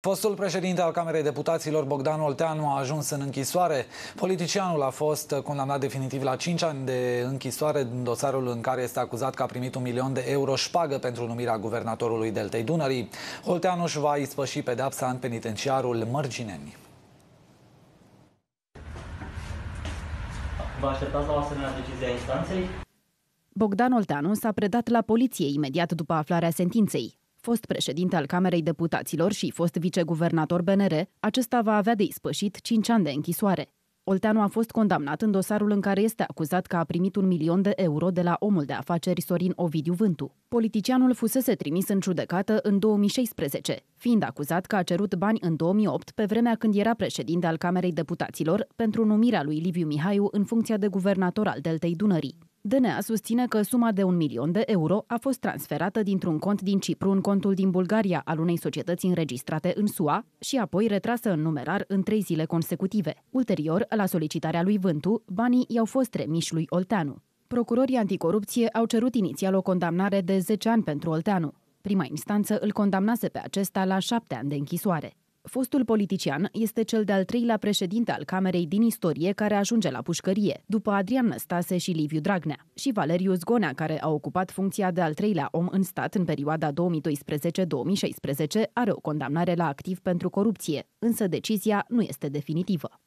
Fostul președinte al Camerei Deputaților, Bogdan Olteanu, a ajuns în închisoare. Politicianul a fost condamnat definitiv la 5 ani de închisoare în dosarul în care este acuzat că a primit un milion de euro șpagă pentru numirea guvernatorului Deltei Dunării. Olteanu își va ispăși pedepsa în penitenciarul Mărgineni. Vă așteptați la o asemenea decizie a instanței? Bogdan Olteanu s-a predat la poliție imediat după aflarea sentinței fost președinte al Camerei Deputaților și fost viceguvernator BNR, acesta va avea de ispășit 5 ani de închisoare. Olteanu a fost condamnat în dosarul în care este acuzat că a primit un milion de euro de la omul de afaceri Sorin Ovidiu Vântu. Politicianul fusese trimis în judecată în 2016, fiind acuzat că a cerut bani în 2008, pe vremea când era președinte al Camerei Deputaților, pentru numirea lui Liviu Mihaiu în funcția de guvernator al Deltei Dunării. DNA susține că suma de un milion de euro a fost transferată dintr-un cont din Cipru în contul din Bulgaria al unei societăți înregistrate în SUA și apoi retrasă în numerar în trei zile consecutive. Ulterior, la solicitarea lui Vântu, banii i-au fost remiși lui Olteanu. Procurorii anticorupție au cerut inițial o condamnare de 10 ani pentru Olteanu. Prima instanță îl condamnase pe acesta la 7 ani de închisoare. Fostul politician este cel de-al treilea președinte al Camerei din istorie care ajunge la pușcărie, după Adrian Năstase și Liviu Dragnea, și Valeriu Zgonea, care a ocupat funcția de al treilea om în stat în perioada 2012-2016, are o condamnare la activ pentru corupție, însă decizia nu este definitivă.